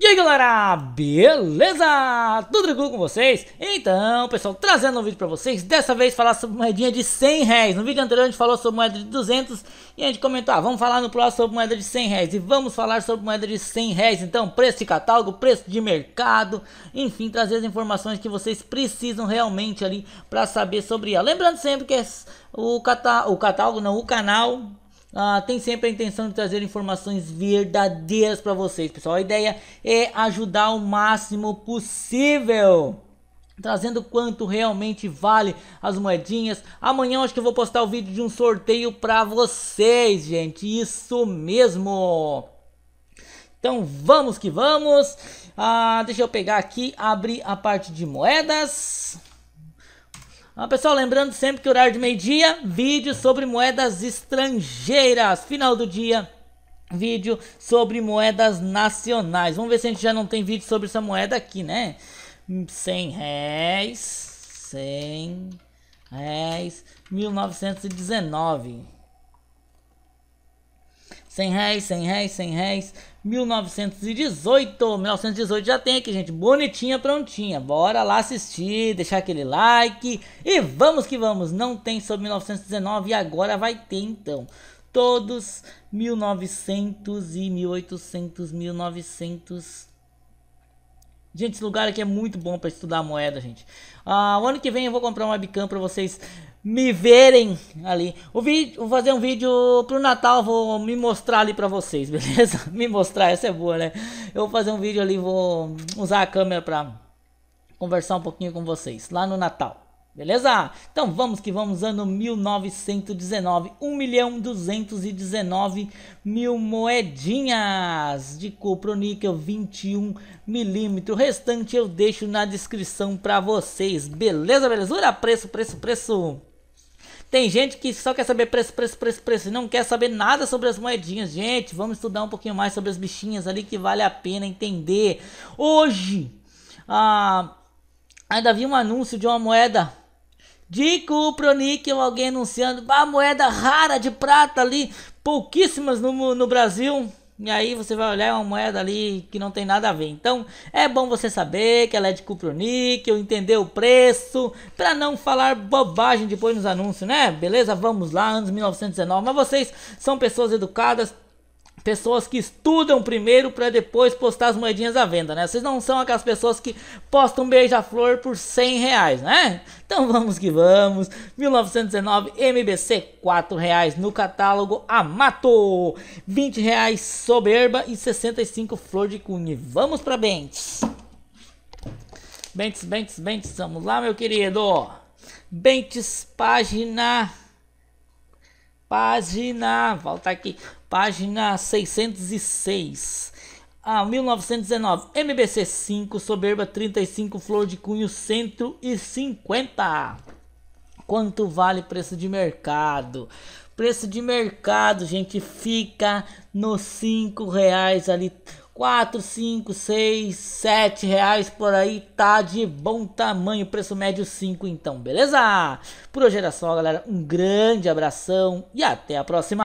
E aí galera, beleza? Tudo tranquilo com vocês? Então pessoal, trazendo um vídeo pra vocês, dessa vez falar sobre moedinha de 100 reais No vídeo anterior a gente falou sobre moeda de 200 e a gente comentou, ah, vamos falar no próximo sobre moeda de 100 reais E vamos falar sobre moeda de 100 reais, então preço de catálogo, preço de mercado Enfim, trazer as informações que vocês precisam realmente ali pra saber sobre ela Lembrando sempre que é o, catá o catálogo, não, o canal ah, tem sempre a intenção de trazer informações verdadeiras para vocês, pessoal. A ideia é ajudar o máximo possível trazendo quanto realmente vale as moedinhas. Amanhã acho que eu vou postar o vídeo de um sorteio para vocês, gente. Isso mesmo. Então vamos que vamos. Ah, deixa eu pegar aqui, abrir a parte de moedas. Ah, pessoal, lembrando sempre que horário de meio-dia, vídeo sobre moedas estrangeiras. Final do dia, vídeo sobre moedas nacionais. Vamos ver se a gente já não tem vídeo sobre essa moeda aqui, né? 100 réis, 100 réis, 1919. 100 réis, 100 réis, 100 réis. 1918, 1918 já tem aqui, gente, bonitinha, prontinha. Bora lá assistir, deixar aquele like e vamos que vamos. Não tem sobre 1919 e agora vai ter então. Todos 1900 e 1800, 1900. Gente, esse lugar aqui é muito bom para estudar moeda, gente. Ah, o ano que vem eu vou comprar uma webcam para vocês me verem ali. O vídeo, vou fazer um vídeo pro Natal, vou me mostrar ali pra vocês, beleza? me mostrar, essa é boa, né? Eu vou fazer um vídeo ali, vou usar a câmera pra conversar um pouquinho com vocês, lá no Natal. Beleza? Então vamos que vamos, ano 1919, 1 milhão 219 mil moedinhas de níquel 21 milímetro. O restante eu deixo na descrição para vocês. Beleza, belezura? Preço, preço, preço. Tem gente que só quer saber preço, preço, preço, preço, não quer saber nada sobre as moedinhas. Gente, vamos estudar um pouquinho mais sobre as bichinhas ali que vale a pena entender. Hoje, ah, ainda vi um anúncio de uma moeda de Cupronic, alguém anunciando, a moeda rara de prata ali, pouquíssimas no, no Brasil. E aí você vai olhar é uma moeda ali que não tem nada a ver. Então é bom você saber que ela é de cuproníquel, entender o preço, para não falar bobagem depois nos anúncios, né? Beleza? Vamos lá, anos 1919. Mas vocês são pessoas educadas, pessoas que estudam primeiro para depois postar as moedinhas à venda, né? Vocês não são aquelas pessoas que postam beija-flor por 100 reais, né? Então vamos que vamos. 1919 MBC, 4 reais no catálogo Amato, 20 reais Soberba e 65 Flor de cunho. Vamos para Bentes. Bentes, Bentes, Bentes, vamos lá, meu querido. Bentes, página... Página, volta aqui página 606 a ah, 1919. MBC 5, soberba 35, flor de cunho 150. Quanto vale preço de mercado? Preço de mercado, gente, fica nos 5 reais ali. 4, 5, 6, 7 reais por aí, tá de bom tamanho, preço médio 5 então, beleza? Por hoje era só, galera, um grande abração e até a próxima!